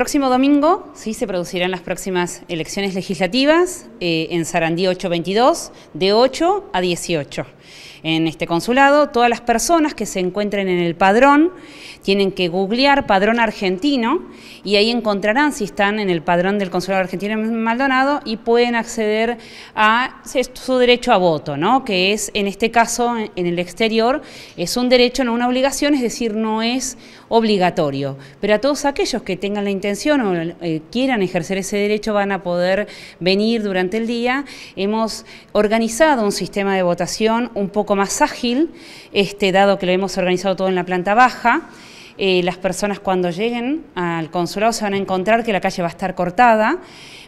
próximo domingo sí se producirán las próximas elecciones legislativas eh, en Sarandí 822 de 8 a 18. En este consulado, todas las personas que se encuentren en el padrón tienen que googlear padrón argentino y ahí encontrarán si están en el padrón del consulado argentino Maldonado y pueden acceder a su derecho a voto, ¿no? que es en este caso en el exterior, es un derecho, no una obligación, es decir, no es obligatorio. Pero a todos aquellos que tengan la intención o eh, quieran ejercer ese derecho van a poder venir durante el día. Hemos organizado un sistema de votación un poco más ágil, este, dado que lo hemos organizado todo en la planta baja. Eh, las personas cuando lleguen al consulado se van a encontrar que la calle va a estar cortada,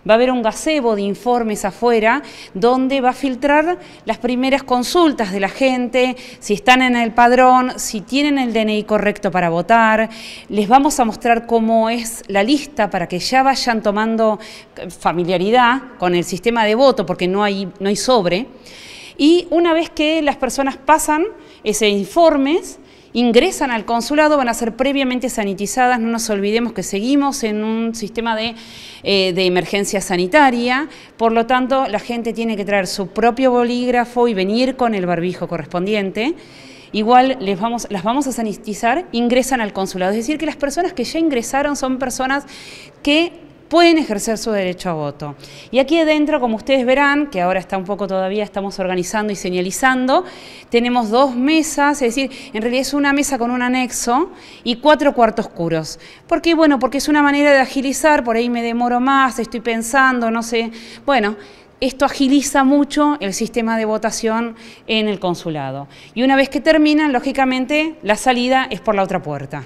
va a haber un gazebo de informes afuera donde va a filtrar las primeras consultas de la gente, si están en el padrón, si tienen el DNI correcto para votar, les vamos a mostrar cómo es la lista para que ya vayan tomando familiaridad con el sistema de voto porque no hay, no hay sobre. Y una vez que las personas pasan ese informes, ingresan al consulado van a ser previamente sanitizadas. No nos olvidemos que seguimos en un sistema eh, de, emergencia sanitaria, por lo tanto la gente tiene que traer su propio bolígrafo y venir con el barbijo correspondiente. Igual les vamos, las vamos a sanitizar, ingresan al consulado. Es decir, que las personas que ya ingresaron son personas que pueden ejercer su derecho a voto. Y aquí adentro, como ustedes verán, que ahora está un poco todavía, estamos organizando y señalizando, tenemos dos mesas, es decir, en realidad es una mesa con un anexo y cuatro cuartos curos. ¿Por qué? Bueno, porque es una manera de agilizar, por ahí me demoro más, estoy pensando, no sé. Bueno, esto agiliza mucho el sistema de votación en el consulado. Y una vez que terminan, lógicamente, la salida es por la otra puerta.